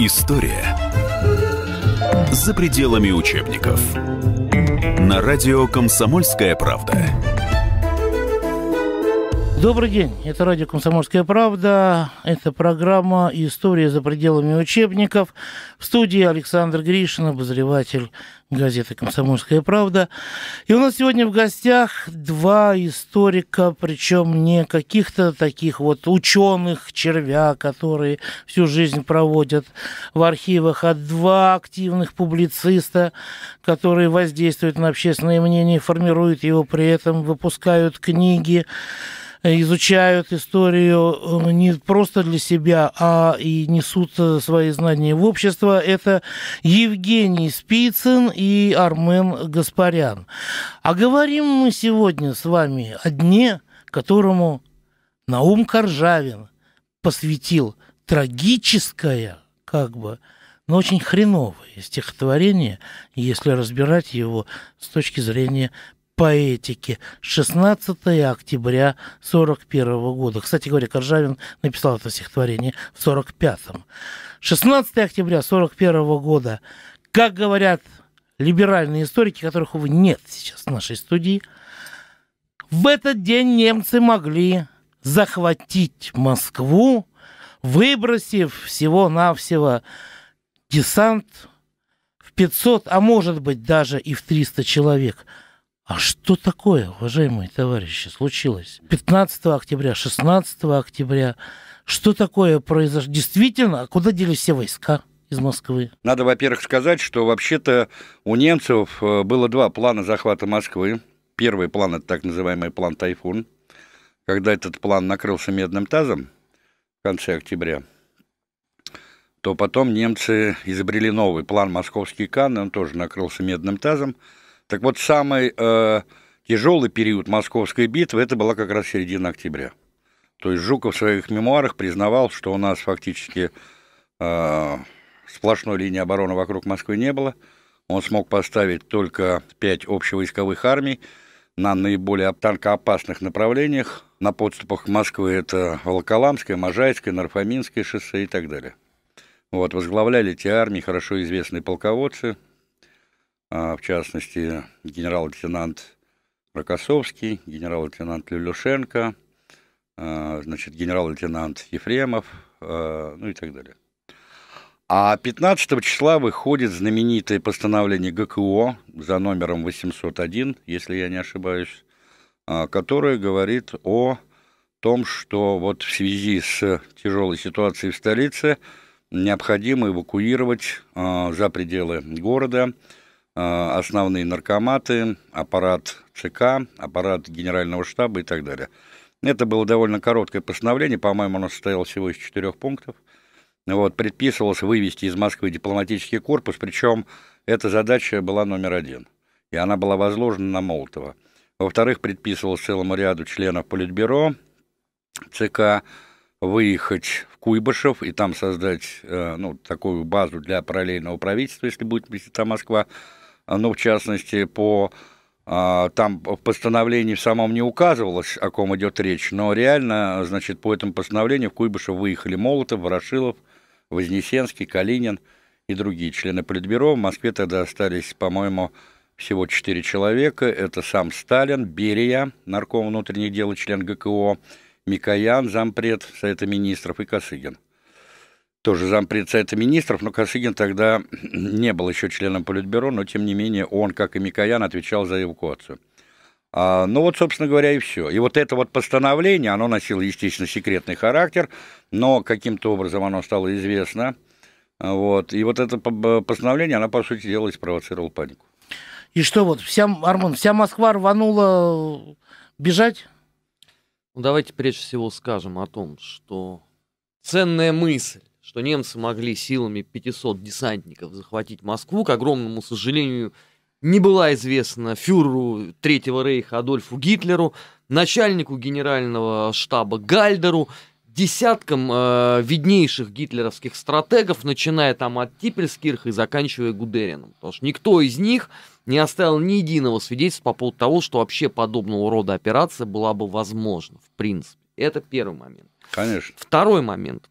История за пределами учебников. На радио «Комсомольская правда». Добрый день, это радио «Комсомольская правда», это программа «История за пределами учебников». В студии Александр Гришин, обозреватель газеты «Комсомольская правда». И у нас сегодня в гостях два историка, причем не каких-то таких вот ученых червя, которые всю жизнь проводят в архивах, а два активных публициста, которые воздействуют на общественное мнение, формируют его при этом, выпускают книги, Э, изучают историю э, не просто для себя, а и несут э, свои знания в общество, это Евгений Спицын и Армен Гаспарян. А говорим мы сегодня с вами о дне, которому Наум Коржавин посвятил трагическое, как бы, но очень хреновое стихотворение, если разбирать его с точки зрения поэтики 16 октября 1941 года. Кстати говоря, Коржавин написал это стихотворение в 1945. 16 октября 1941 года, как говорят либеральные историки, которых, увы, нет сейчас в нашей студии, в этот день немцы могли захватить Москву, выбросив всего-навсего десант в 500, а может быть даже и в 300 человек – а что такое, уважаемые товарищи, случилось? 15 октября, 16 октября. Что такое произошло? Действительно, а куда делись все войска? из Москвы? Надо, во-первых, сказать, что вообще-то у немцев э, было два плана захвата Москвы. Первый план – это так называемый план «Тайфун», когда этот план накрылся медным тазом в конце октября, то потом немцы изобрели новый план «Московский Кан», он тоже накрылся медным тазом – так вот, самый э, тяжелый период Московской битвы, это была как раз середина октября. То есть Жуков в своих мемуарах признавал, что у нас фактически э, сплошной линии обороны вокруг Москвы не было. Он смог поставить только пять общевойсковых армий на наиболее танкоопасных направлениях. На подступах Москвы это Волоколамское, Можайское, Нарфоминское шоссе и так далее. Вот, возглавляли те армии хорошо известные полководцы, а, в частности, генерал-лейтенант Рокоссовский, генерал-лейтенант Люлюшенко, а, значит, генерал-лейтенант Ефремов, а, ну и так далее. А 15 числа выходит знаменитое постановление ГКО за номером 801, если я не ошибаюсь, которое говорит о том, что вот в связи с тяжелой ситуацией в столице необходимо эвакуировать за пределы города Э, основные наркоматы, аппарат ЦК, аппарат Генерального штаба и так далее. Это было довольно короткое постановление, по-моему, оно состояло всего из четырех пунктов. Вот, предписывалось вывести из Москвы дипломатический корпус, причем эта задача была номер один, и она была возложена на Молотова. Во-вторых, предписывалось целому ряду членов Политбюро ЦК выехать в Куйбышев и там создать э, ну, такую базу для параллельного правительства, если будет вести там Москва, а, ну, в частности, по а, там в постановлении в самом не указывалось, о ком идет речь, но реально, значит, по этому постановлению в Куйбышев выехали Молотов, Ворошилов, Вознесенский, Калинин и другие члены Политбюро. В Москве тогда остались, по-моему, всего четыре человека. Это сам Сталин, Берия, нарком внутренних дел и член ГКО, Микоян, зампред Совета министров и Косыгин тоже зампред Совета Министров, но Косыгин тогда не был еще членом Политбюро, но тем не менее он, как и Микоян, отвечал за эвакуацию. А, ну вот, собственно говоря, и все. И вот это вот постановление, оно носило, естественно, секретный характер, но каким-то образом оно стало известно. Вот. И вот это постановление, оно, по сути дела, и спровоцировало панику. И что вот, вся, Арман, вся Москва рванула бежать? Ну, давайте прежде всего скажем о том, что ценная мысль что немцы могли силами 500 десантников захватить Москву, к огромному сожалению, не была известна фюреру Третьего рейха Адольфу Гитлеру, начальнику генерального штаба Гальдеру, десяткам э, виднейших гитлеровских стратегов, начиная там от Типельских и заканчивая Гудерином. Потому что никто из них не оставил ни единого свидетельства по поводу того, что вообще подобного рода операция была бы возможна, в принципе. Это первый момент. Конечно. Второй момент.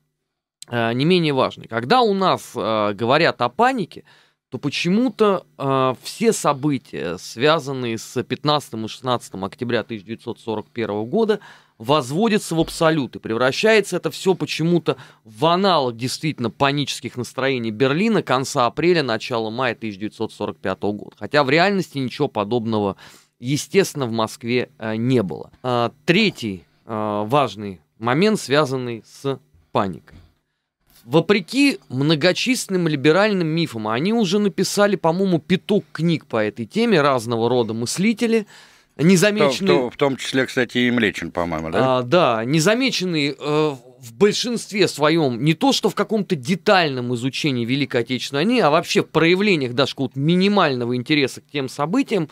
Э, не менее важный. Когда у нас э, говорят о панике, то почему-то э, все события, связанные с 15 и 16 октября 1941 года, возводятся в абсолют и превращается это все почему-то в аналог действительно панических настроений Берлина конца апреля, начала мая 1945 года. Хотя в реальности ничего подобного, естественно, в Москве э, не было. Э, третий э, важный момент, связанный с паникой. Вопреки многочисленным либеральным мифам, они уже написали, по-моему, пяток книг по этой теме разного рода мыслители, незамеченные... В том, в том числе, кстати, и Млечин, по-моему, да? А, да, незамеченные э, в большинстве своем не то, что в каком-то детальном изучении Великой Отечественной войны, а вообще в проявлениях даже какого-то минимального интереса к тем событиям,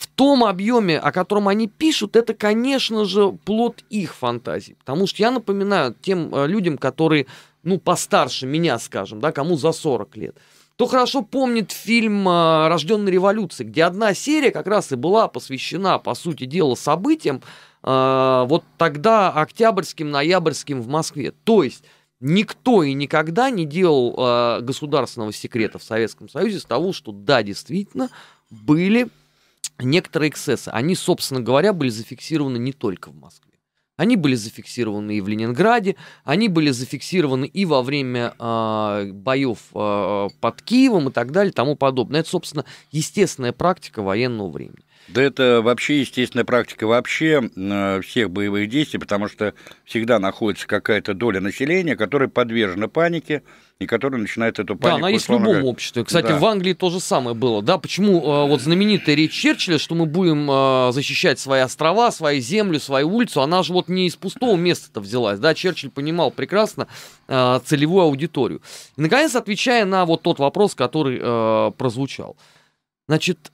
в том объеме, о котором они пишут, это, конечно же, плод их фантазий. Потому что я напоминаю тем э, людям, которые, ну, постарше меня, скажем, да, кому за 40 лет, кто хорошо помнит фильм э, «Рожденная революцией», где одна серия как раз и была посвящена, по сути дела, событиям э, вот тогда октябрьским, ноябрьским в Москве. То есть никто и никогда не делал э, государственного секрета в Советском Союзе с того, что да, действительно, были некоторые эксцессы, они, собственно говоря, были зафиксированы не только в Москве. Они были зафиксированы и в Ленинграде, они были зафиксированы и во время э, боев э, под Киевом и так далее, тому подобное. Это, собственно, естественная практика военного времени. Да это вообще естественная практика вообще всех боевых действий, потому что всегда находится какая-то доля населения, которая подвержена панике, и который начинает эту панику. Да, она есть в любом говоря. обществе. Кстати, да. в Англии то же самое было. Да, почему э, вот знаменитая речь Черчилля, что мы будем э, защищать свои острова, свою землю, свою улицу, она же вот не из пустого места-то взялась. Да, Черчилль понимал прекрасно э, целевую аудиторию. И, наконец, отвечая на вот тот вопрос, который э, прозвучал. Значит,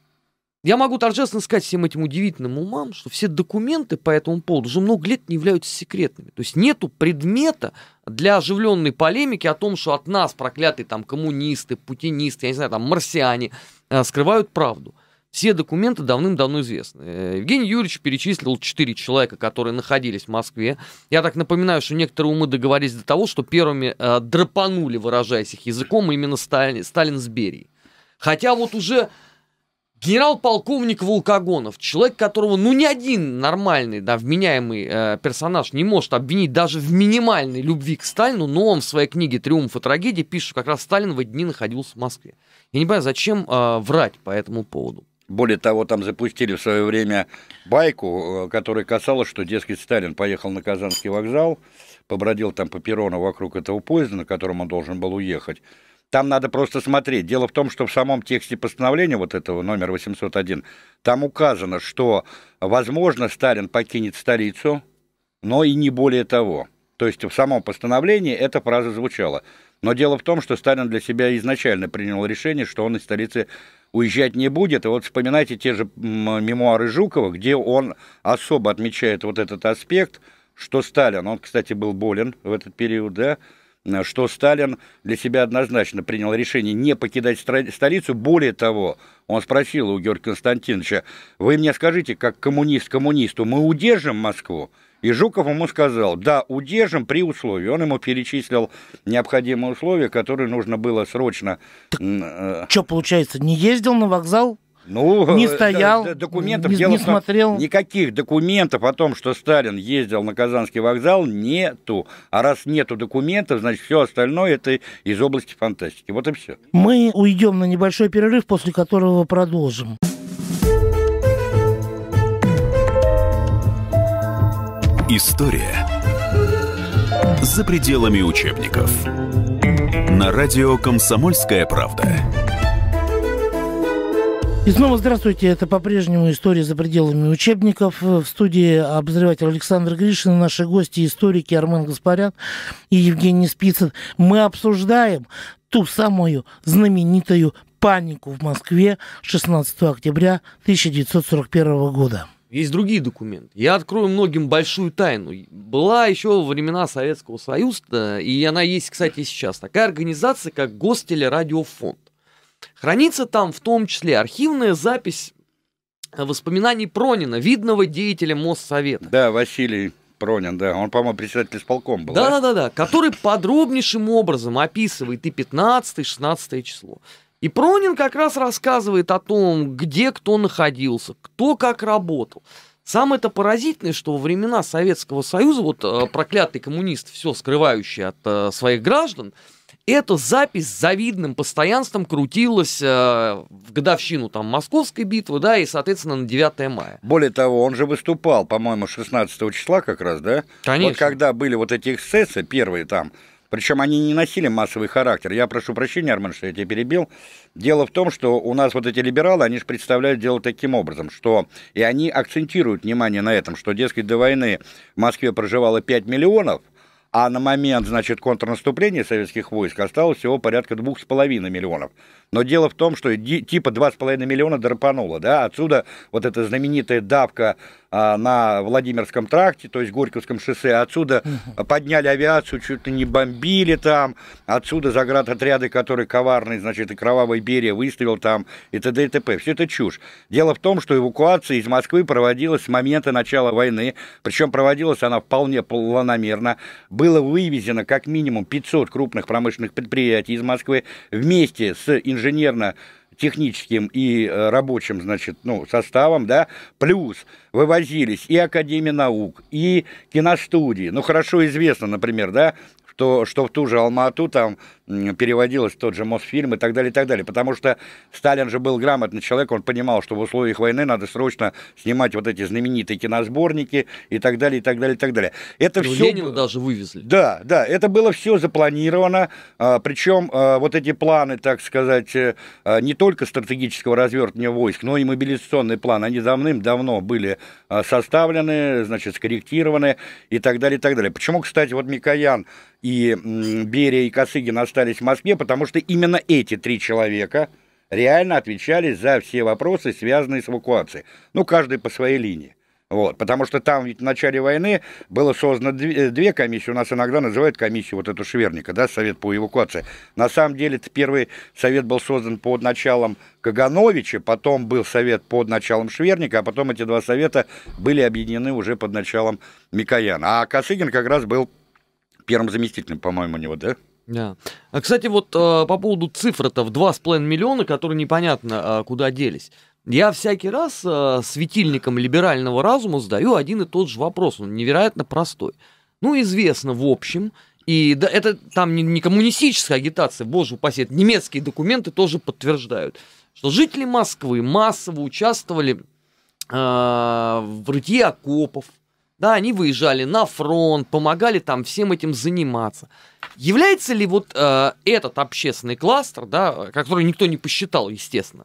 я могу торжественно сказать всем этим удивительным умам, что все документы по этому поводу уже много лет не являются секретными. То есть нету предмета для оживленной полемики о том, что от нас проклятые там коммунисты, путинисты, я не знаю, там марсиане э, скрывают правду. Все документы давным-давно известны. Э, Евгений Юрьевич перечислил четыре человека, которые находились в Москве. Я так напоминаю, что некоторые умы договорились до того, что первыми э, драпанули, выражаясь их языком, именно Сталин, Сталин с Берией. Хотя вот уже Генерал-полковник Волкогонов, человек, которого ну ни один нормальный, да, вменяемый э, персонаж не может обвинить даже в минимальной любви к Сталину, но он в своей книге «Триумф и трагедия» пишет, что как раз Сталин в эти дни находился в Москве. Я не понимаю, зачем э, врать по этому поводу. Более того, там запустили в свое время байку, э, которая касалась, что, дескать, Сталин поехал на Казанский вокзал, побродил там по перрону вокруг этого поезда, на котором он должен был уехать, там надо просто смотреть. Дело в том, что в самом тексте постановления вот этого номер 801, там указано, что, возможно, Сталин покинет столицу, но и не более того. То есть в самом постановлении эта фраза звучала. Но дело в том, что Сталин для себя изначально принял решение, что он из столицы уезжать не будет. И вот вспоминайте те же мемуары Жукова, где он особо отмечает вот этот аспект, что Сталин, он, кстати, был болен в этот период, да, Э, что Сталин для себя однозначно принял решение не покидать столицу. Более того, он спросил у Георгия Константиновича, вы мне скажите, как коммунист коммунисту, мы удержим Москву? И Жуков ему сказал, да, удержим при условии. Он ему перечислил необходимые условия, которые нужно было срочно... Так, э, что, получается, не ездил на вокзал? Ну, не э, стоял, документов не, не смотрел. Никаких документов о том, что Сталин ездил на Казанский вокзал, нету. А раз нету документов, значит, все остальное это из области фантастики. Вот и все. Мы уйдем на небольшой перерыв, после которого продолжим. История за пределами учебников. На радио «Комсомольская правда». И снова здравствуйте. Это по-прежнему история за пределами учебников. В студии обозреватель Александр Гришин, наши гости, историки Армен Гаспарян и Евгений Спицын. Мы обсуждаем ту самую знаменитую панику в Москве 16 октября 1941 года. Есть другие документы. Я открою многим большую тайну. Была еще во времена Советского Союза, э, и она есть, кстати, сейчас, такая организация, как Гостелерадиофонд. Хранится там в том числе архивная запись э, воспоминаний Пронина, видного деятеля Моссовета. Да, Василий Пронин, да. Он, по-моему, председатель исполком был. Да-да-да, который подробнейшим образом описывает и 15-16 и число. И Пронин как раз рассказывает о том, где кто находился, кто как работал. Самое это поразительное, что во времена Советского Союза, вот э, проклятый коммунист все скрывающий от э, своих граждан, эта запись с завидным постоянством крутилась э, в годовщину там, Московской битвы, да, и, соответственно, на 9 мая. Более того, он же выступал, по-моему, 16 числа как раз, да? Конечно. Вот когда были вот эти эксцессы первые там, причем они не носили массовый характер. Я прошу прощения, Армен, что я тебя перебил. Дело в том, что у нас вот эти либералы, они же представляют дело таким образом, что и они акцентируют внимание на этом, что, дескать, до войны в Москве проживало 5 миллионов – а на момент, значит, контрнаступления советских войск осталось всего порядка 2,5 миллионов. Но дело в том, что типа 2,5 миллиона драпануло, да, отсюда вот эта знаменитая давка а, на Владимирском тракте, то есть Горьковском шоссе. Отсюда подняли авиацию, чуть ли не бомбили там. Отсюда заградотряды, которые коварные, значит, и кровавый Берия выставил там, и т.д. и т.п. Все это чушь. Дело в том, что эвакуация из Москвы проводилась с момента начала войны, причем проводилась она вполне планомерно. Было вывезено как минимум 500 крупных промышленных предприятий из Москвы вместе с инженерно техническим и э, рабочим, значит, ну, составом, да, плюс вывозились и Академия наук, и киностудии. Ну, хорошо известно, например, да, что, что в ту же Алмату там переводилось в тот же Мосфильм и так далее, и так далее. Потому что Сталин же был грамотный человек, он понимал, что в условиях войны надо срочно снимать вот эти знаменитые киносборники и так далее, и так далее, и так далее. Это все... Ленина даже вывезли. Да, да, это было все запланировано, а, причем а, вот эти планы, так сказать, э, а, не только стратегического развертывания войск, но и мобилизационный план, они давным-давно были составлены, значит, скорректированы и так далее, и так далее. Почему, кстати, вот Микоян и Берия и Косыгин остались остались в Москве, потому что именно эти три человека реально отвечали за все вопросы, связанные с эвакуацией. Ну, каждый по своей линии. Вот, потому что там ведь в начале войны было создано э, две, комиссии, у нас иногда называют комиссию вот эту Шверника, да, Совет по эвакуации. На самом деле первый совет был создан под началом Кагановича, потом был совет под началом Шверника, а потом эти два совета были объединены уже под началом Микояна. А Косыгин как раз был первым заместителем, по-моему, у него, да? Да. А, кстати, вот э, по поводу цифр-то в 2,5 миллиона, которые непонятно э, куда делись. Я всякий раз э, светильником либерального разума задаю один и тот же вопрос. Он невероятно простой. Ну, известно, в общем, и да, это там не, не коммунистическая агитация, боже упаси, это немецкие документы тоже подтверждают, что жители Москвы массово участвовали э, в рытье окопов, да, они выезжали на фронт, помогали там всем этим заниматься. Является ли вот э, этот общественный кластер, да, который никто не посчитал, естественно,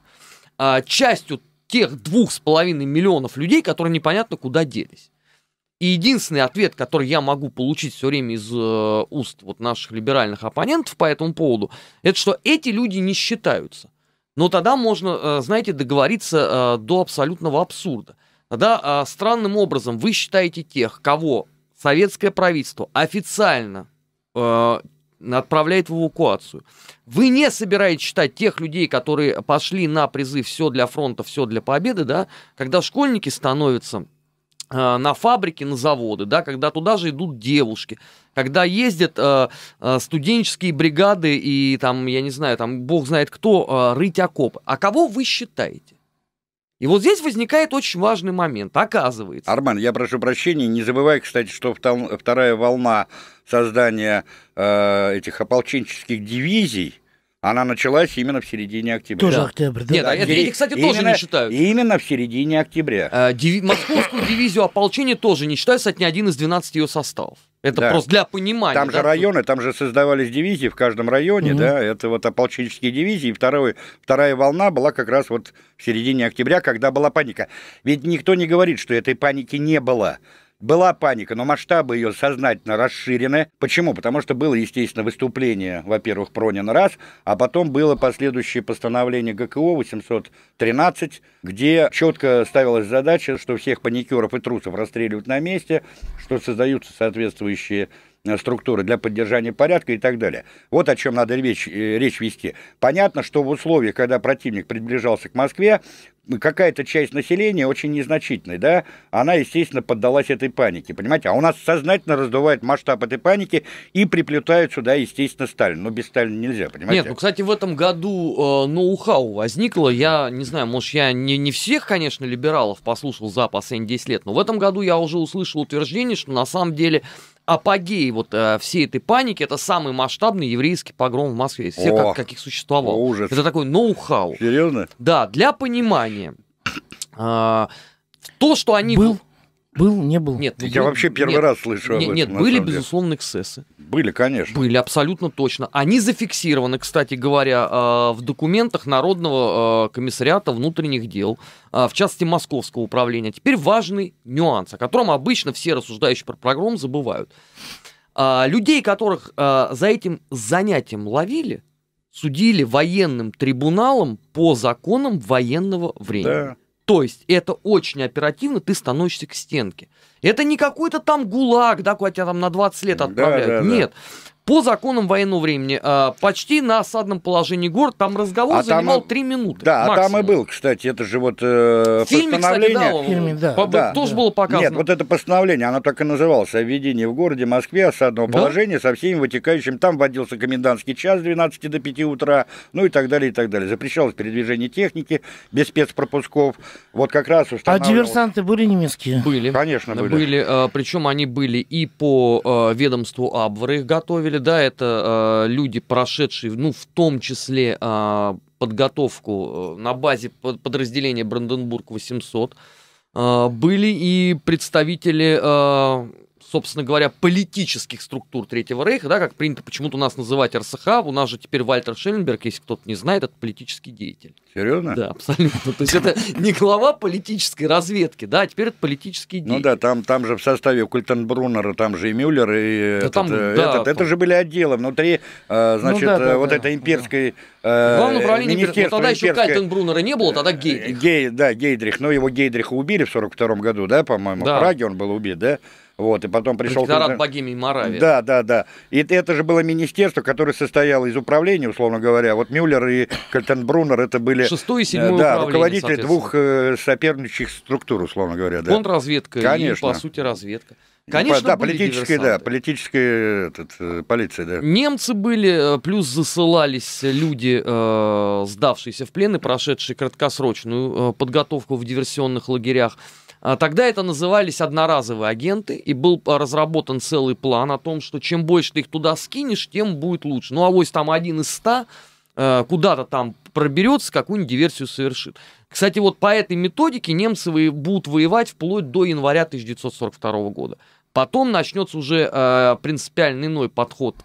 э, частью тех двух с половиной миллионов людей, которые непонятно куда делись? И единственный ответ, который я могу получить все время из э, уст вот наших либеральных оппонентов по этому поводу, это что эти люди не считаются. Но тогда можно, э, знаете, договориться э, до абсолютного абсурда да, а, странным образом вы считаете тех, кого советское правительство официально э, отправляет в эвакуацию. Вы не собираетесь считать тех людей, которые пошли на призыв «все для фронта, все для победы», да, когда школьники становятся э, на фабрики, на заводы, да, когда туда же идут девушки, когда ездят э, э, студенческие бригады и там, я не знаю, там бог знает кто, э, рыть окопы. А кого вы считаете? И вот здесь возникает очень важный момент, оказывается. Арман, я прошу прощения, не забывай, кстати, что вторая волна создания э, этих ополченческих дивизий она началась именно в середине октября. Тоже да. октябрь, да? Нет, да, это, эти, кстати, тоже именно, не считают. Именно в середине октября. А, диви- Московскую дивизию ополчения тоже не считают, кстати, ни один из 12 ее составов. Это да. просто для понимания. Там да? же районы, там же создавались дивизии в каждом районе, угу. да, это вот ополченческие дивизии. второй, вторая волна была как раз вот в середине октября, когда была паника. Ведь никто не говорит, что этой паники не было. Была паника, но масштабы ее сознательно расширены. Почему? Потому что было, естественно, выступление, во-первых, Пронина раз, а потом было последующее постановление ГКО 813, где четко ставилась задача, что всех паникеров и трусов расстреливают на месте, что создаются соответствующие Э, структуры для поддержания порядка и так далее. Вот о чем надо речь, э, речь вести. Понятно, что в условиях, когда противник приближался к Москве, какая-то часть населения, очень незначительная, да, она, естественно, поддалась этой панике, понимаете? А у нас сознательно раздувает масштаб этой паники и приплетают сюда, естественно, Сталин. Но ну, без Сталина нельзя, понимаете? Нет, ну, кстати, в этом году э, ноу-хау возникло. Я не знаю, может, я не, не всех, конечно, либералов послушал за последние 10 лет, но в этом году я уже услышал утверждение, что на самом деле апогей вот э, всей этой паники, это самый масштабный еврейский погром в Москве из всех, как, каких существовал. Ужас. Это такой ноу-хау. Серьезно? Да, для понимания. Э, то, что они... Был? Был, не был. Нет, я был, вообще первый нет, раз слышу нет, об нет, этом. Нет, были, безусловно, эксцессы. Были, конечно. Были, абсолютно точно. Они зафиксированы, кстати говоря, а, в документах Народного а, комиссариата внутренних дел, а, в частности, Московского управления. Теперь важный нюанс, о котором обычно все рассуждающие про прогром забывают. Людей, которых за этим занятием ловили, судили военным трибуналом по законам военного времени. Да. То есть это очень оперативно, ты становишься к стенке. Это не какой-то там гулаг, да, куда тебя там на 20 лет отправляют. Да, да, Нет. Да по законам военного времени, а, почти на осадном положении город, там разговор а занимал три минуты. Да, максимум. а там и был, кстати, это же вот э, в фильме, постановление. Кстати, да, в фильме, да. По, да тоже да. было показано. Нет, вот это постановление, оно так и называлось, о введении в городе Москве осадного да? положения со всеми вытекающими. Там вводился комендантский час с 12 до 5 утра, ну и так далее, и так далее. Запрещалось передвижение техники без спецпропусков. Вот как раз а устанавливалось... А диверсанты были немецкие? Были. Конечно, были. Были, а, причем они были и по ведомству Абвара их готовили, да, это э, люди, прошедшие, ну, в том числе а, э, подготовку на базе подразделения Бранденбург-800, а, были и представители собственно говоря, политических структур Третьего Рейха, да, как принято почему-то у нас называть РСХ, у нас же теперь Вальтер Шелленберг, если кто-то не знает, это политический деятель. Серьезно? Да, абсолютно. То есть это не глава политической разведки, да, а теперь это политический ну деятель. Ну да, там, там же в составе Культенбруннера, там же и Мюллер, и да, этот, там, э, да, этот, там. это же были отделы внутри, э, значит, ну, да, да, э, вот да, этой имперской... Да. Э, Главное управление министерства ну, тогда имперской... еще Кальтенбруннера не было, тогда Гейдрих. Гей, да, Гейдрих, но его Гейдриха убили в 42 году, да, по-моему, да. в Праге он был убит, да? Вот, и потом пришел... Декторат богини морави. Да, да, да. И это же было министерство, которое состояло из управления, условно говоря. Вот Мюллер и Кальтенбрунер это были... Шестое и э, седьмое Да, руководители двух э, соперничающих структур, условно говоря. Да. Контрразведка Конечно. и, по сути, разведка. Конечно, да, были политическая, да, политическая этот, э, полиция, да. Немцы были, плюс засылались люди, сдавшиеся в плен и прошедшие краткосрочную подготовку в диверсионных лагерях. А, тогда это назывались одноразовые агенты, и был а, разработан целый план о том, что чем больше ты их туда скинешь, тем будет лучше. Ну, а авось там один из ста э, куда-то там проберется, какую-нибудь диверсию совершит. Кстати, вот по этой методике немцы будут воевать вплоть до января 1942 года. Потом начнется уже э, принципиально иной подход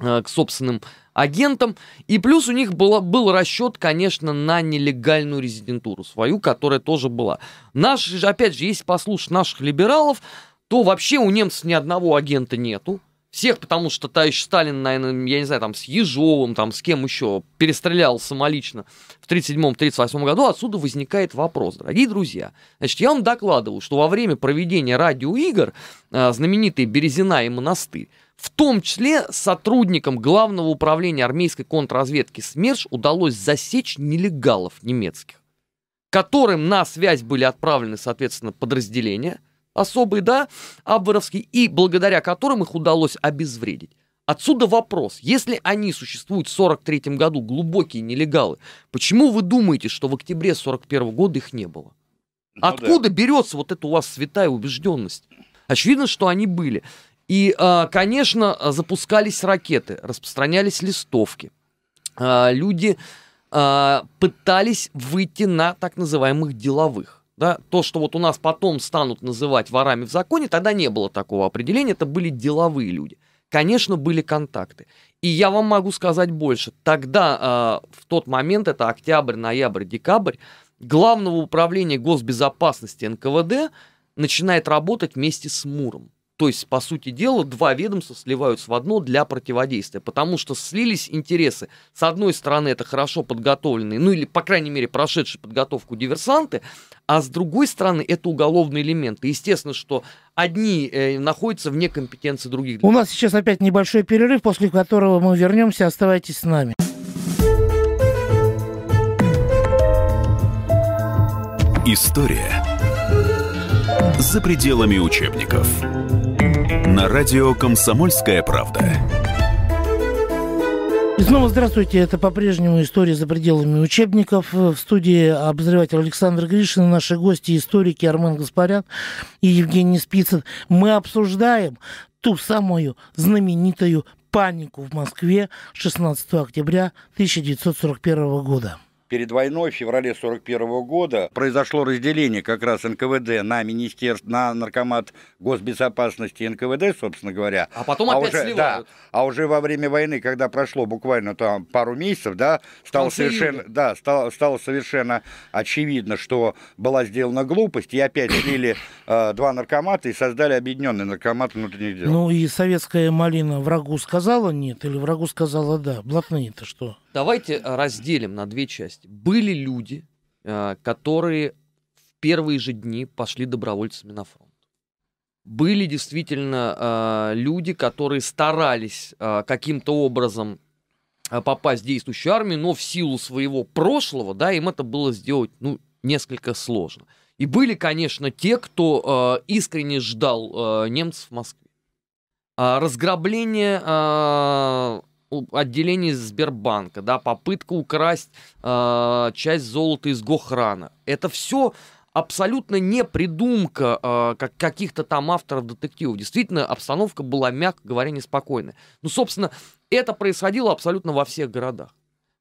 Э, к собственным агентам. И плюс у них было, был расчет, конечно, на нелегальную резидентуру свою, которая тоже была. Наши, же опять же, если послушать наших либералов, то вообще у немцев ни одного агента нету. Всех, потому что товарищ Сталин, наверное, я не знаю, там с Ежовым, там с кем еще, перестрелял самолично в 1937-1938 году. Отсюда возникает вопрос, дорогие друзья. Значит, я вам докладывал, что во время проведения радиоигр э, знаменитые Березина и Монастырь в том числе сотрудникам Главного управления армейской контрразведки СМЕРШ удалось засечь нелегалов немецких, которым на связь были отправлены, соответственно, подразделения особые, да, Абверовские, и благодаря которым их удалось обезвредить. Отсюда вопрос, если они существуют в 1943 году, глубокие нелегалы, почему вы думаете, что в октябре 1941 года их не было? Ну, Откуда да. берется вот эта у вас святая убежденность? Очевидно, что они были. И, а, конечно, запускались ракеты, распространялись листовки. А, люди а, пытались выйти на так называемых деловых. Да, то, что вот у нас потом станут называть ворами в законе, тогда не было такого определения, это были деловые люди. Конечно, были контакты. И я вам могу сказать больше. Тогда, э, в тот момент, это октябрь, ноябрь, декабрь, главного управления госбезопасности НКВД начинает работать вместе с Муром. То есть, по сути дела, два ведомства сливаются в одно для противодействия, потому что слились интересы. С одной стороны, это хорошо подготовленные, ну или, по крайней мере, прошедшие подготовку диверсанты, а с другой стороны, это уголовные элементы. Естественно, что одни э, находятся вне компетенции других. У нас сейчас опять небольшой перерыв, после которого мы вернемся. Оставайтесь с нами. История за пределами учебников. На радио «Комсомольская правда». И снова здравствуйте. Это по-прежнему история за пределами учебников. В студии обозреватель Александр Гришин наши гости, историки Армен Гаспарян и Евгений Спицын. Мы обсуждаем ту самую знаменитую панику в Москве 16 октября 1941 года перед войной, в феврале 41 года, произошло разделение как раз НКВД на министерство, на наркомат госбезопасности НКВД, собственно говоря. А потом а опять уже, сливают. Да, а уже во время войны, когда прошло буквально там пару месяцев, да, стало совершенно, да, стало, стало совершенно очевидно, что была сделана глупость, и опять слили э, два наркомата и создали объединенный наркомат внутренних дел. Ну и советская малина врагу сказала нет или врагу сказала да? Блатные-то что? Давайте разделим на две части есть были люди, э, которые в первые же дни пошли добровольцами на фронт. Были действительно э, люди, которые старались э, каким-то образом попасть в действующую армию, но в силу своего прошлого, да, им это было сделать, ну, несколько сложно. И были, конечно, те, кто э, искренне ждал э, немцев в Москве. А разграбление э, отделении Сбербанка, да, попытка украсть э, часть золота из Гохрана. Это все абсолютно не придумка э, как, каких-то там авторов детективов. Действительно, обстановка была, мягко говоря, неспокойная. Ну, собственно, это происходило абсолютно во всех городах.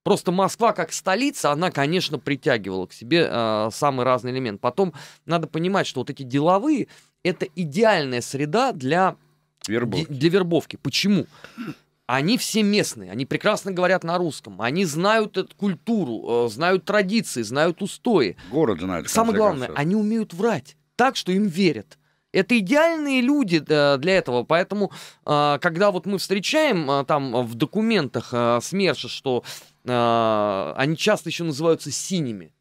Просто Москва как столица, она, конечно, притягивала к себе э, самый разный элемент. Потом надо понимать, что вот эти деловые — это идеальная среда для вербовки. Для вербовки. Почему? Они все местные, они прекрасно говорят на русском, они знают эту культуру, э, знают традиции, знают устои. Город знает. Самое главное, концов. они умеют врать так, что им верят. Это идеальные люди для этого, поэтому, э, когда вот мы встречаем э, там в документах СМЕРШа, что они часто еще называются синими,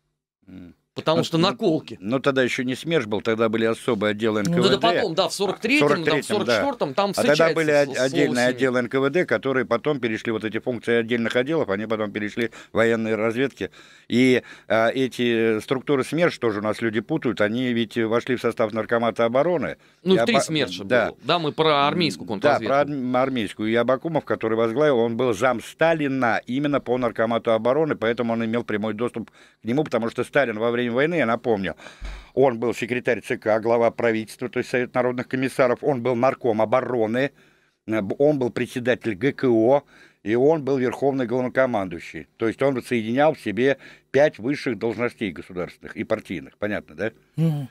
Потому ну, что наколки. Ну, ну, тогда еще не СМЕРШ был, тогда были особые отделы НКВД. Ну, да потом, да, в 43-м, 43-м там в 44-м, да. там А тогда были о- отдельные отделы НКВД, которые потом перешли, вот эти функции отдельных отделов, они потом перешли в военные разведки. И а, эти структуры СМЕРШ, тоже у нас люди путают, они ведь вошли в состав Наркомата обороны. Ну, и в три оба... СМЕРШа да. было. Да, мы про армейскую контрразведку. Да, про армейскую. И Абакумов, который возглавил, он был зам Сталина именно по Наркомату обороны, поэтому он имел прямой доступ к нему, потому что Сталин во время время войны, я напомню, он был секретарь ЦК, глава правительства, то есть Совет народных комиссаров, он был нарком обороны, он был председатель ГКО, и он был верховный главнокомандующий. То есть он соединял в себе пять высших должностей государственных и партийных, понятно, да? Mm-hmm.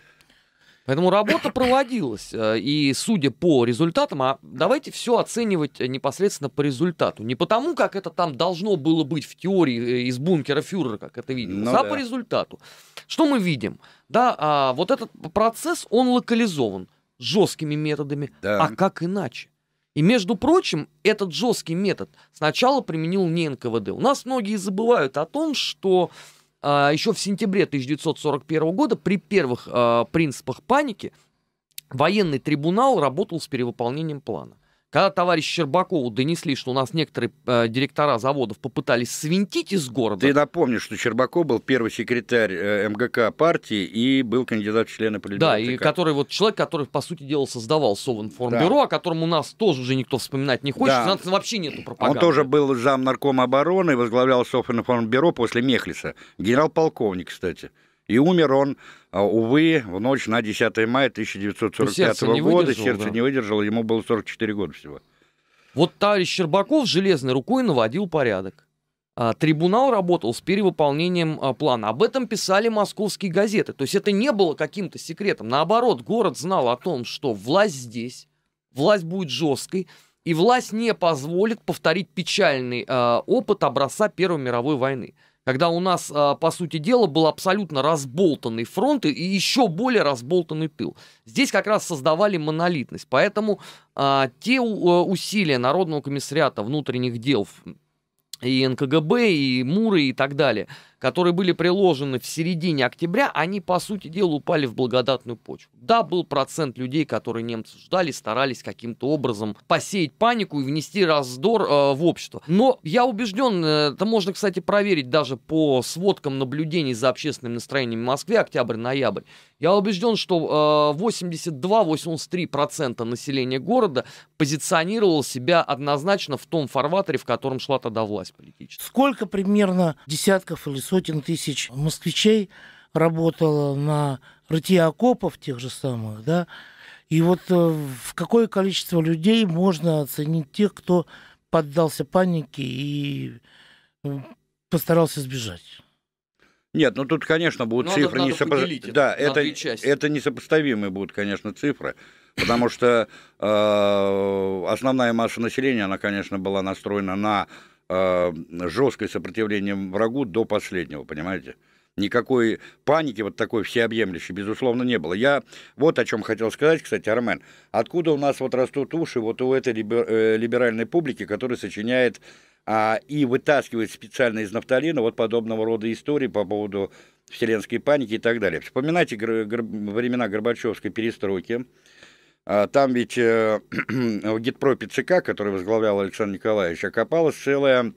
Поэтому работа проводилась. Э, и судя по результатам, а давайте все оценивать э, непосредственно по результату. Не потому, как это там должно было быть в теории э, из бункера фюрера, как это видим, ну, а да. по результату. Что мы видим? Да, а, вот этот процесс, он локализован жесткими методами. Да. А как иначе? И, между прочим, этот жесткий метод сначала применил не НКВД. У нас многие забывают о том, что а, еще в сентябре 1941 года при первых а, принципах паники военный трибунал работал с перевыполнением плана. Когда товарищ Щербакову донесли, что у нас некоторые э, директора заводов попытались свинтить из города... Ты напомнишь, что Щербаков был первый секретарь э, МГК партии и был кандидат в члены политбюро. Да, и который вот человек, который, по сути дела, создавал Совинформбюро, да. о котором у нас тоже уже никто вспоминать не хочет, да. у нас вообще нету пропаганды. Он тоже был зам наркома обороны, возглавлял Совинформбюро после Мехлиса. Генерал-полковник, кстати. И умер он, а, увы, в ночь на 10 мая 1945 ну, сердце года. Не сердце да. не выдержало, ему было 44 года всего. Вот товарищ Щербаков железной рукой наводил порядок. А, трибунал работал с перевыполнением а, плана. Об этом писали московские газеты. То есть это не было каким-то секретом. Наоборот, город знал о том, что власть здесь, власть будет жесткой, и власть не позволит повторить печальный э, опыт образца Первой мировой войны когда у нас, а, по сути дела, был абсолютно разболтанный фронт и еще более разболтанный тыл. Здесь как раз создавали монолитность, поэтому а, те э, усилия Народного комиссариата внутренних дел и НКГБ, и Муры, и так далее – которые были приложены в середине октября, они, по сути дела, упали в благодатную почву. Да, был процент людей, которые немцы ждали, старались каким-то образом посеять панику и внести раздор э, в общество. Но я убежден, э, это можно, кстати, проверить даже по сводкам наблюдений за общественным настроением в Москве октябрь-ноябрь. Я убежден, что э, 82-83% населения города позиционировало себя однозначно в том фарватере, в котором шла тогда власть политическая. Сколько примерно десятков или сотен сотен тысяч москвичей работало на рытье окопов тех же самых, да, и вот э, в какое количество людей можно оценить тех, кто поддался панике и э, постарался сбежать? Нет, ну тут, конечно, будут ну, надо, цифры несопоставимые. Да, это, это несопоставимые будут, конечно, цифры. Потому что э, основная масса населения, она, конечно, была настроена на э, жесткое сопротивление врагу до последнего, понимаете? Никакой паники вот такой всеобъемлющей, безусловно, не было. Я вот о чем хотел сказать, кстати, Армен. Откуда у нас вот растут уши вот у этой э, либеральной публики, которая сочиняет а, и вытаскивает специально из нафталина вот подобного рода истории по поводу вселенской паники и так далее. Вспоминайте гр- гр- времена Горбачевской перестройки, а, там ведь э, в Гитпропе ЦК, который возглавлял Александр Николаевич, окопалась целая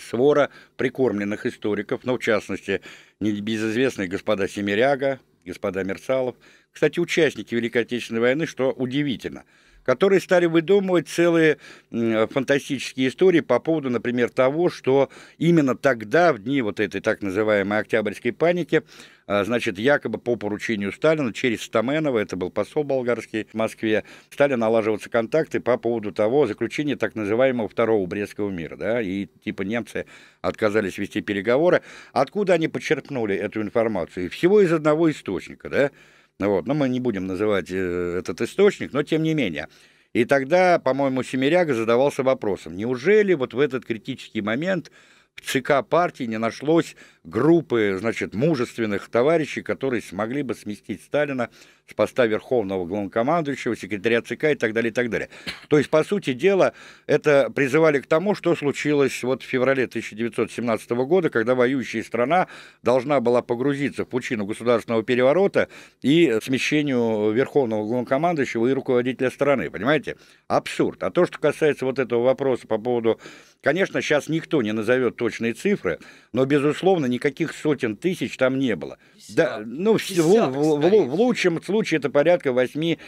свора прикормленных историков, но ну, в частности, небезызвестные господа Семеряга, господа Мерцалов. Кстати, участники Великой Отечественной войны, что удивительно – которые стали выдумывать целые фантастические истории по поводу, например, того, что именно тогда, в дни вот этой так называемой октябрьской паники, а, значит, якобы по поручению Сталина через Стаменова, это был посол болгарский в Москве, стали налаживаться контакты по поводу того заключения так называемого Второго Брестского мира, да, и типа немцы отказались вести переговоры. Откуда они подчеркнули эту информацию? Всего из одного источника, да, ну вот. Но мы не будем называть э, этот источник, но тем не менее. И тогда, по-моему, Семеряга задавался вопросом, неужели вот в этот критический момент в ЦК партии не нашлось группы, значит, мужественных товарищей, которые смогли бы сместить Сталина с поста верховного главнокомандующего, секретаря ЦК и так далее, и так далее. То есть, по сути дела, это призывали к тому, что случилось вот в феврале 1917 года, когда воюющая страна должна была погрузиться в пучину государственного переворота и смещению верховного главнокомандующего и руководителя страны, понимаете? Абсурд. А то, что касается вот этого вопроса по поводу Конечно, сейчас никто не назовет точные цифры, но, безусловно, никаких сотен тысяч там не было. да, ну, в, в, в, в лучшем случае это порядка 8-10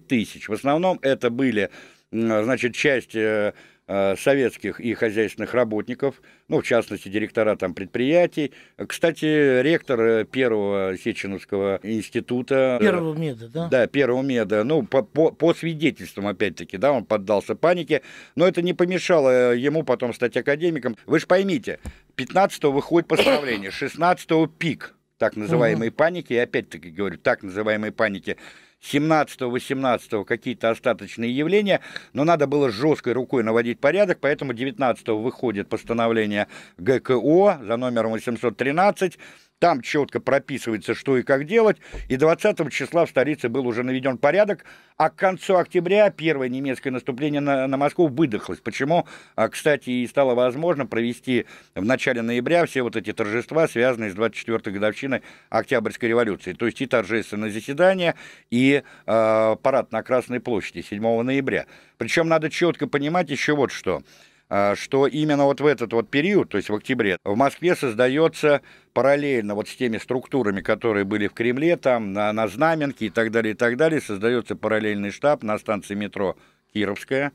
тысяч. В основном это были, значит, часть э, Э, советских и хозяйственных работников, ну, в частности, директора там предприятий. Кстати, ректор э, первого Сеченовского института... Э, первого меда, да? Да, первого меда. Ну, по, по, по свидетельствам, опять-таки, да, он поддался панике, но это не помешало ему потом стать академиком. Вы же поймите, 15-го выходит постановление, 16-го пик так называемой угу. паники, и опять-таки говорю, так называемой паники – 17-18 какие-то остаточные явления, но надо было жесткой рукой наводить порядок, поэтому 19 выходит постановление ГКО за номером 813, там четко прописывается, что и как делать. И 20 числа в столице был уже наведен порядок. А к концу октября первое немецкое наступление на, на Москву выдохлось. Почему, а, кстати, и стало возможно провести в начале ноября все вот эти торжества, связанные с 24-й годовщиной Октябрьской революции. То есть и торжественное заседание, и э, парад на Красной площади 7 ноября. Причем надо четко понимать еще вот что – а, что именно вот в этот вот период, то есть в октябре, в Москве создается параллельно вот с теми структурами, которые были в Кремле, там на, на Знаменке и так далее, и так далее, создается параллельный штаб на станции метро Кировская,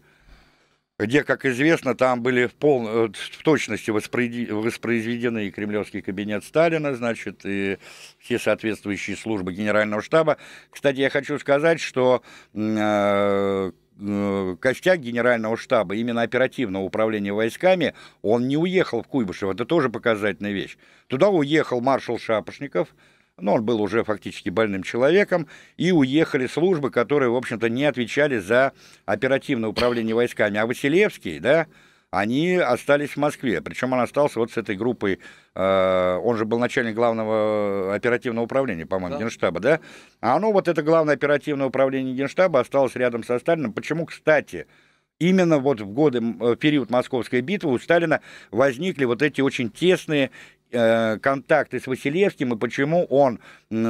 где, как известно, там были в, пол... Э, в точности воспроизведены и кремлевский кабинет Сталина, значит, и все соответствующие службы Генерального штаба. Кстати, я хочу сказать, что э, Э, костяк генерального штаба, именно оперативного управления войсками, он не уехал в Куйбышев. Это тоже показательная вещь. Туда уехал маршал Шапошников, но ну, он был уже фактически больным человеком, и уехали службы, которые, в общем-то, не отвечали за оперативное управление войсками. А Василевский, да, они остались в Москве. Причем он остался вот с этой группой, э, он же был начальник главного оперативного управления, по-моему, да. Генштаба, да? А оно, вот это главное оперативное управление Генштаба, осталось рядом со Сталиным. Почему, кстати, именно вот в годы, э, в период Московской битвы у Сталина возникли вот эти очень тесные Э, контакты с Василевским и почему он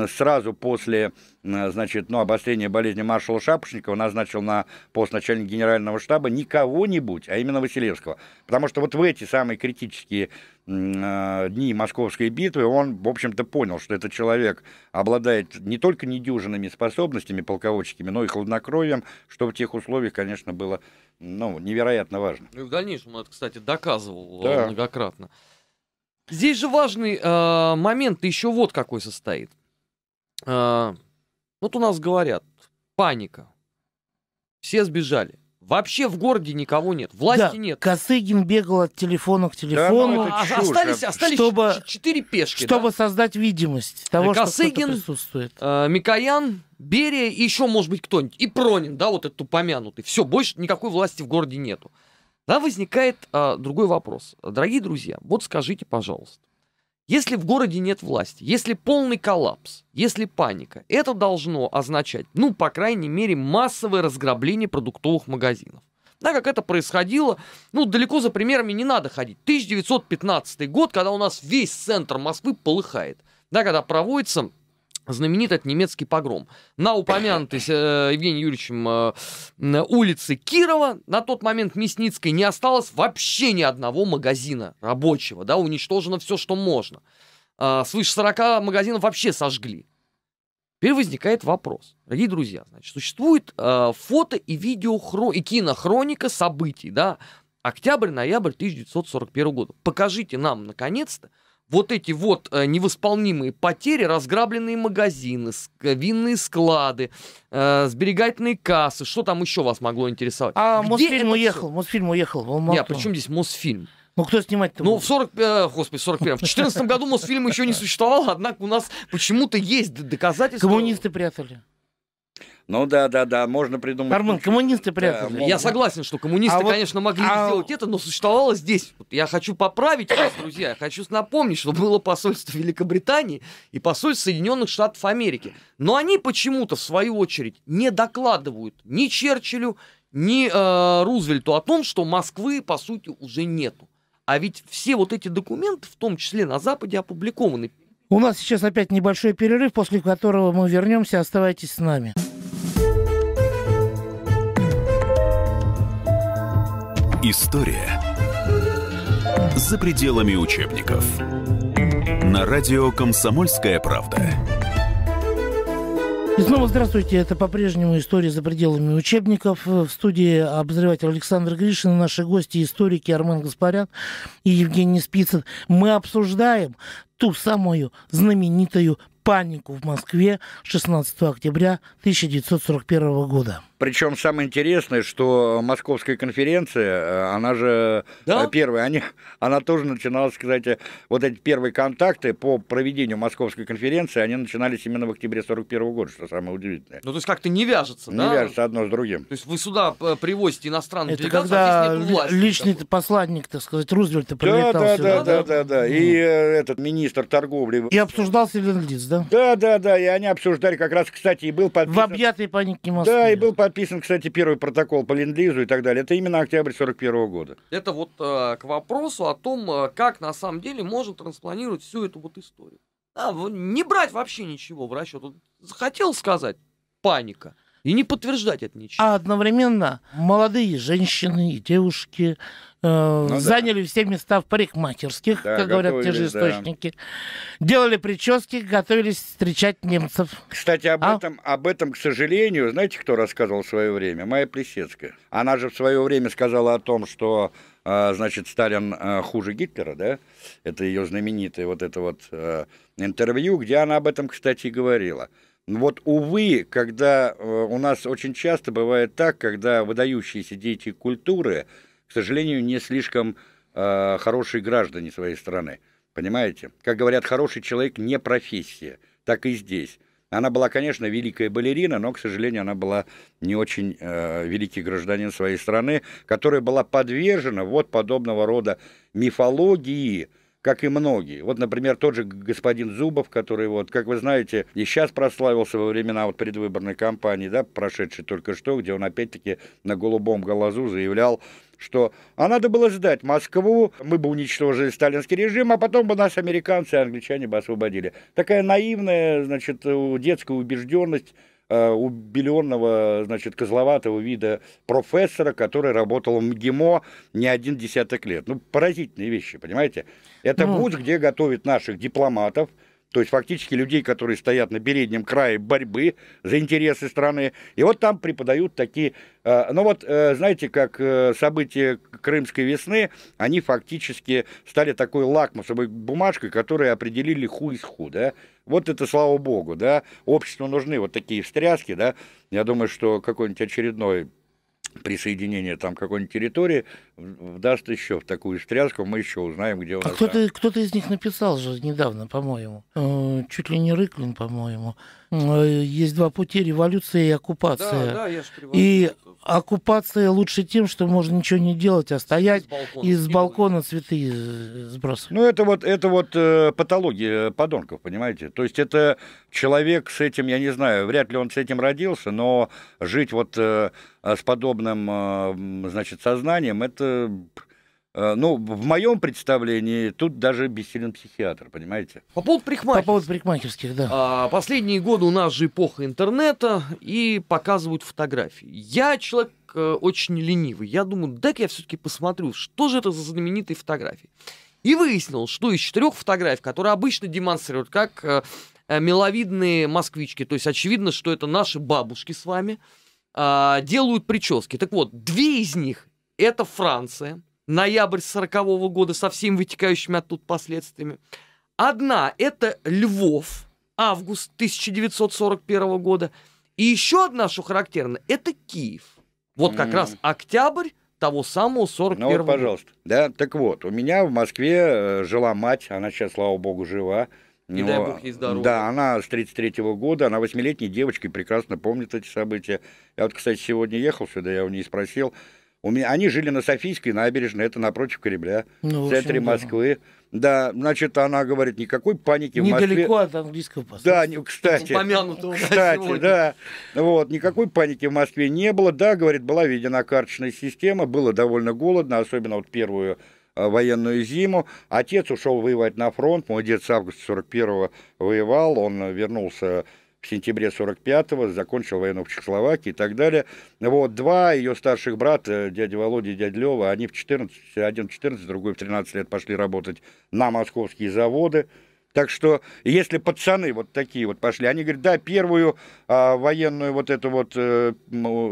сразу после значит, ну, обострения болезни маршала Шапошникова назначил на пост начальника генерального штаба не кого-нибудь, а именно Василевского. Потому что вот в эти самые критические э, дни Московской битвы он, в общем-то, понял, что этот человек обладает не только недюжинными способностями полководческими, но и хладнокровием, что в тех условиях, конечно, было ну, невероятно важно. Ну и в дальнейшем он это, кстати, доказывал э, да. многократно. Здесь же важный э, момент еще вот какой состоит. Э, вот у нас говорят, паника. Все сбежали. Вообще в городе никого нет, власти да, нет. Косыгин бегал от телефона к телефону. Да, ну, а, чушь, остались, остались чтобы, 4 пешки. Чтобы да? создать видимость того, Косыгин, что присутствует. Э, Микоян, Берия и еще, может быть, кто-нибудь. И Пронин, да, вот этот упомянутый. Все, больше никакой власти в городе нету. Да, возникает а, другой вопрос. Дорогие друзья, вот скажите, пожалуйста, если в городе нет власти, если полный коллапс, если паника, это должно означать, ну, по крайней мере, массовое разграбление продуктовых магазинов. Да, как это происходило, ну, далеко за примерами не надо ходить. 1915 год, когда у нас весь центр Москвы полыхает. Да, когда проводится знаменит этот немецкий погром. На упомянутой э, Евгением Юрьевичем э, улице Кирова на тот момент Мясницкой не осталось вообще ни одного магазина рабочего, да, уничтожено все, что можно. Э, свыше 40 магазинов вообще сожгли. Теперь возникает вопрос. Дорогие друзья, значит, существует э, фото и видео хро... и кинохроника событий, да, октябрь-ноябрь 1941 года. Покажите нам, наконец-то, вот эти вот э, невосполнимые потери, разграбленные магазины, винные склады, э, сберегательные кассы, что там еще вас могло интересовать? А Где Мосфильм уехал, все? Мосфильм уехал. Он Нет, а при чем здесь Мосфильм? Ну, кто снимать-то? Ну, в 40... Э, господи, 41 В 2014 году Мосфильм еще не существовал, однако у нас почему-то есть доказательства... Коммунисты прятали. Ну да, да, да, можно придумать. Армен, коммунисты прятали. Да, я согласен, что коммунисты, а конечно, вот, могли а... сделать это, но существовало здесь. Вот я хочу поправить вас, друзья, я хочу напомнить, что было посольство Великобритании и посольство Соединенных Штатов Америки. Но они почему-то, в свою очередь, не докладывают ни Черчиллю, ни э, Рузвельту о том, что Москвы, по сути, уже нету. А ведь все вот эти документы, в том числе на Западе, опубликованы. У нас сейчас опять небольшой перерыв, после которого мы вернемся. Оставайтесь с нами. История за пределами учебников. На радио «Комсомольская правда». И снова здравствуйте. Это по-прежнему история за пределами учебников. В студии обозреватель Александр Гришин, наши гости, историки Армен Гаспарян и Евгений Спицын. Мы обсуждаем ту самую знаменитую панику в Москве 16 октября 1941 года. Причем самое интересное, что Московская конференция, э, она же э, да? первая, они, она тоже начиналась, кстати, вот эти первые контакты по проведению Московской конференции, они начинались именно в октябре 41 года, что самое удивительное. Ну, то есть как-то не вяжется, не да? Не вяжется одно с другим. То есть вы сюда э, привозите иностранных Это когда а власти, личный -то посланник, так сказать, Рузвельта прилетал да, да, сюда. Да, да, да, да, И э, этот министр торговли. И обсуждался ленд да? Да, да, да, и они обсуждали как раз, кстати, и был подписан... В объятой панике Москвы. Да, и был подписан подписан, кстати, первый протокол по Ленд-Лизу и так далее. Это именно октябрь 41 года. Это вот э, к вопросу о том, э, как на самом деле можно транспланировать всю эту вот историю. Да, не брать вообще ничего в расчет. Вот сказать, паника – и не подтверждать это ничего. А одновременно молодые женщины и девушки э, ну, заняли да. все места в парикмахерских, да, как говорят те же источники, да. делали прически, готовились встречать немцев. Кстати, об, а? этом, об этом, к сожалению, знаете, кто рассказывал в свое время? Майя Плесецкая. Она же в свое время сказала о том, что э, значит, Сталин э, хуже Гитлера, да? Это ее знаменитое вот это вот э, интервью, где она об этом, кстати, и говорила. Ну вот, увы, когда э, у нас очень часто бывает так, когда выдающиеся дети культуры, к сожалению, не слишком э, хорошие граждане своей страны. Понимаете? Как говорят, хороший человек не профессия. Так и здесь. Она была, конечно, великая балерина, но, к сожалению, она была не очень э, великий гражданин своей страны, которая была подвержена вот подобного рода мифологии, как и многие. Вот, например, тот же господин Зубов, который, вот, как вы знаете, и сейчас прославился во времена вот предвыборной кампании, да, прошедшей только что, где он опять-таки на голубом глазу заявлял, что а надо было ждать, Москву, мы бы уничтожили сталинский режим, а потом бы нас американцы и англичане бы освободили. Такая наивная, значит, детская убежденность Э, у биллионного, значит, козловатого вида профессора, который работал в МГИМО не один десяток лет. Ну, поразительные вещи, понимаете? Это ну... вуз, где готовит наших дипломатов, то есть фактически людей, которые стоят на переднем крае борьбы за интересы страны. И вот там преподают такие... Э, ну вот, э, знаете, как э, события Крымской весны, они фактически стали такой лакмусовой бумажкой, которая определили ху из ху, да? Вот это, слава богу, да? Обществу нужны вот такие встряски, да? Я думаю, что какой-нибудь очередной присоединение там какой-нибудь территории даст еще в такую стряску, мы еще узнаем, где у А кто-то, кто-то из них написал же недавно, по-моему. Э, чуть ли не Рыклин, по-моему, Э, есть два пути, революция и оккупация. Да, да, я и оккупация лучше тем, что можно ничего не делать, а стоять и с балкона, и с балкона цветы сбрасывать. Ну, это вот, это вот э, патология э, подонков, понимаете? То есть это человек с этим, я не знаю, вряд ли он с этим родился, но жить вот э, с подобным, э, значит, сознанием, это Э, ну, в моем представлении тут даже бессилен психиатр, понимаете? По поводу парикмахерских. По поводу парикмахерских, да. А, последние годы у нас же эпоха интернета, и показывают фотографии. Я человек э, очень ленивый. Я думаю, дай я все-таки посмотрю, что же это за знаменитые фотографии. И выяснил, что из четырех фотографий, которые обычно демонстрируют как э, э, миловидные москвички, то есть очевидно, что это наши бабушки с вами, э, делают прически. Так вот, две из них — это Франция — ноябрь 40 года со всеми вытекающими оттуда последствиями. Одна – это Львов, август 1941 года. И еще одна, что характерно, это Киев. Вот как mm. раз октябрь того самого 41 -го. Ну вот, пожалуйста. Да, так вот, у меня в Москве э, жила мать, она сейчас, слава богу, жива. Не ну, дай бог ей здоровья. Да, она с 33 -го года, она восьмилетней девочкой, прекрасно помнит эти события. Я вот, кстати, сегодня ехал сюда, я у нее спросил, у меня, они жили на Софийской набережной, это напротив Кремля, ну, в, центре общем, Москвы. Да. значит, она говорит, никакой паники Недалеко в Москве. Недалеко от английского посольства. Да, кстати. Помянутого кстати, да. Вот, никакой паники в Москве не было. Да, говорит, была введена карточная система, было довольно голодно, особенно вот первую а, военную зиму. Отец ушел воевать на фронт. Мой дед с августа 41-го воевал. Он э, вернулся в сентябре 45-го, закончил войну в Чехословакии и так далее. Вот два ее старших брата, э, дядя Володя и дядя Лева, они в 14, один в 14, другой в 13 лет пошли работать на московские заводы. Так что, если пацаны вот такие вот пошли, они говорят, да, первую а, военную вот эту вот, э,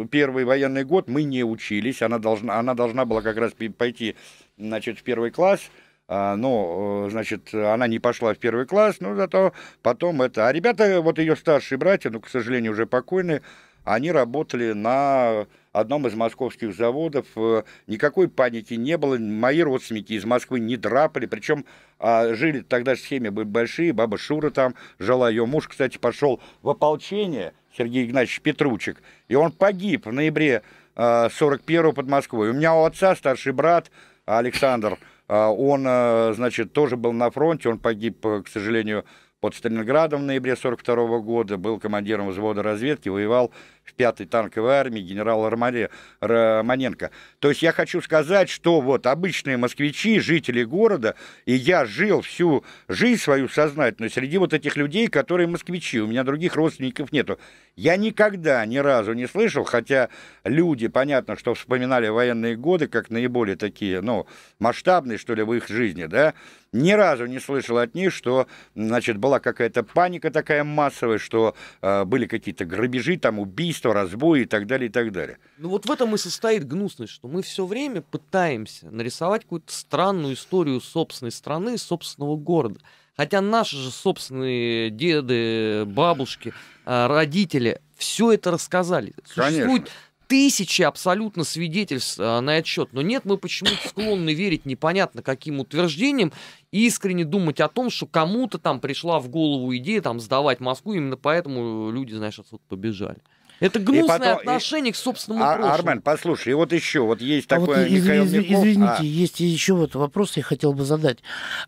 первый военный год мы не учились, она должна, она должна была как раз пойти, значит, в первый класс, а, ну, э, значит, она не пошла в первый класс, но зато потом это... А ребята, вот ее старшие братья, ну, к сожалению, уже покойные, они работали на одном из московских заводов. Э, никакой паники не было. Мои родственники из Москвы не драпали. Причем а, жили тогда же семьи были большие. Баба Шура там жила. Ее муж, кстати, пошел в ополчение, Сергей Игнатьевич Петручек. И он погиб в ноябре а, 41-го под Москвой. У меня у отца старший брат Александр а он, э, значит, тоже был на фронте, он погиб, э, к сожалению, под Сталинградом в ноябре 1942 года, был командиром взвода разведки, воевал в 5-й танковой армии генерал Ромаре, Романенко. То есть я хочу сказать, что вот обычные москвичи, жители города, и я жил всю жизнь свою сознательную среди вот этих людей, которые москвичи, у меня других родственников нету. Я никогда ни разу не слышал, хотя люди, понятно, что вспоминали военные годы как наиболее такие, ну, масштабные, что ли, в их жизни, да, ни разу не слышал от них, что, значит, была какая-то паника такая массовая, что э, были какие-то грабежи, там, убийства, убийства, разбои и так далее, и так далее. Ну вот в этом и состоит гнусность, что мы все время пытаемся нарисовать какую-то странную историю собственной страны, собственного города. Хотя наши же собственные деды, бабушки, а, родители все это рассказали. Существует Конечно. тысячи абсолютно свидетельств а, на этот счет. Но нет, мы почему-то склонны верить непонятно каким утверждениям искренне думать о том, что кому-то там пришла в голову идея там сдавать Москву, именно поэтому люди, знаешь, отсюда побежали. Это гнусное потом, отношение и... к собственному а, прошлому. Армен, послушай, и вот еще, вот есть а такой вот, из, из, Извините, а. есть еще вот вопрос, я хотел бы задать.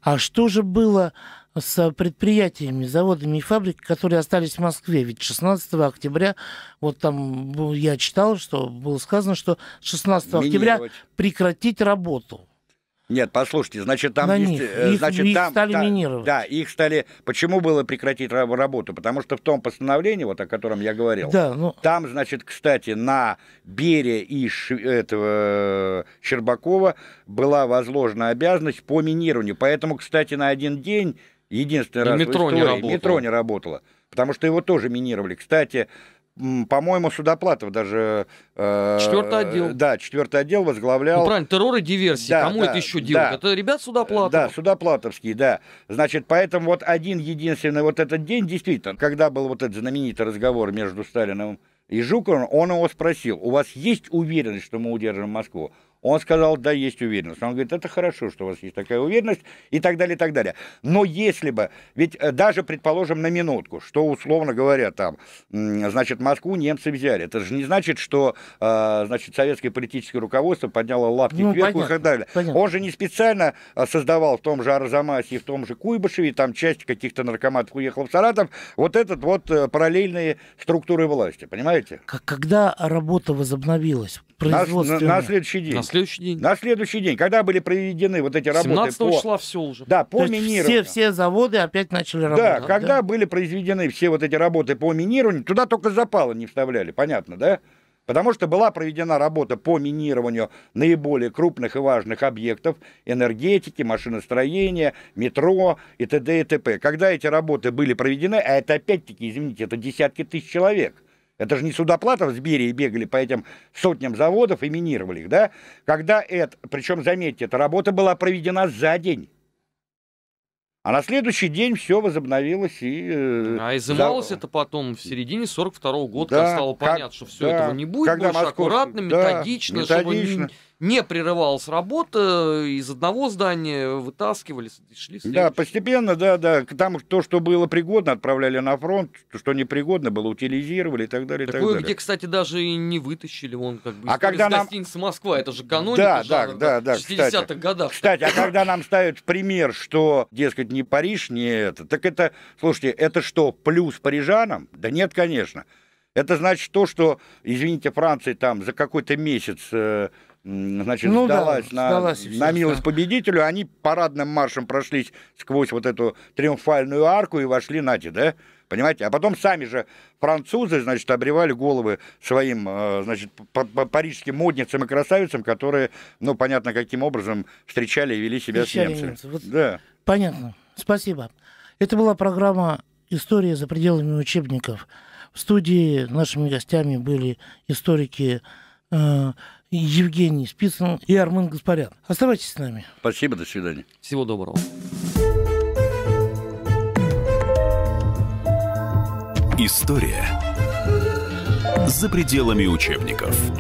А что же было с предприятиями, заводами и фабриками, которые остались в Москве. Ведь 16 октября, вот там ну, я читал, что было сказано, что 16 октября прекратить работу. Нет, послушайте, значит, там да есть... Них. Э, значит, их там, стали та, минировать. Да, их стали... Почему было прекратить работу? Потому что в том постановлении, вот о котором я говорил, да, ну... там, значит, кстати, на Бере и Ш... этого э, Щербакова была возложена обязанность по минированию. Поэтому, кстати, на один день единственный и раз метро в истории не работало. метро не работало. Потому что его тоже минировали. Кстати, по-моему, Судоплатов даже... Э, четвертый отдел. Да, четвертый отдел возглавлял... Ну, правильно, террор и диверсии. Да, Кому да, это еще делать? Да. Это ребят Судоплатов. Да, судоплатовские. да. Значит, поэтому вот один единственный вот этот день, действительно, когда был вот этот знаменитый разговор между Сталиным и Жуковым, он его спросил, у вас есть уверенность, что мы удержим Москву? Он сказал, да, есть уверенность. Он говорит, это хорошо, что у вас есть такая уверенность и так далее, и так далее. Но если бы, ведь э, даже, предположим, на минутку, что, условно говоря, там, значит, Москву немцы взяли. Это же не значит, что, э, значит, советское политическое руководство подняло лапки ну, кверху понятно, и так далее. Понятно. Он же не специально э, создавал в том же Арзамасе и в том же Куйбышеве, там часть каких-то наркоматов уехала в Саратов, вот этот вот параллельные структуры власти, понимаете? Когда работа возобновилась? На, на, на следующий день. На следующий день? На следующий день, когда были проведены вот эти работы. 17 по, числа все уже. Да, по То минированию. Все, все заводы опять начали работать. Да, когда да. были произведены все вот эти работы по минированию, туда только запалы не вставляли, понятно, да? Потому что была проведена работа по минированию наиболее крупных и важных объектов энергетики, машиностроения, метро и т.д. и т.п. Когда эти работы были проведены, а это опять-таки, извините, это десятки тысяч человек – это же не Судоплатов с Берии бегали по этим сотням заводов и минировали их, да? Когда это, причем, заметьте, эта работа была проведена за день. А на следующий день все возобновилось и... Э, а изымалось за... это потом в середине 42 -го года, да, когда стало как... понятно, что все да, этого не будет, когда больше аккуратно, да, методично, чтобы не прерывалась работа, э, из одного здания вытаскивали, шли в Да, постепенно, да, да. Там то, что было пригодно, отправляли на фронт, то, что непригодно было, утилизировали и так далее. Такое, так далее. где, кстати, даже и не вытащили, он как бы а когда нам... гостиницы Москва, это же канон да, да, да, да, 60-х годах. Кстати, а когда нам ставят пример, что, дескать, не Париж, не это, так это, слушайте, это что, плюс парижанам? Да нет, конечно. Это значит то, что, извините, Франция там за какой-то месяц э, значит, ну, сдалась, да, на, сдалась на милость да. победителю. Они парадным маршем прошлись сквозь вот эту триумфальную арку и вошли, нате, да? Понимаете? А потом сами же французы, значит, обревали головы своим, э, значит, парижским модницам и красавицам, которые, ну, понятно, каким образом встречали и вели себя встречали с немцами. Немцы. Вот да. Понятно. Спасибо. Это была программа «История за пределами учебников». В студии нашими гостями были историки э, Евгений Спицын и Армен Гаспарян. Оставайтесь с нами. Спасибо, до свидания. Всего доброго. История за пределами учебников.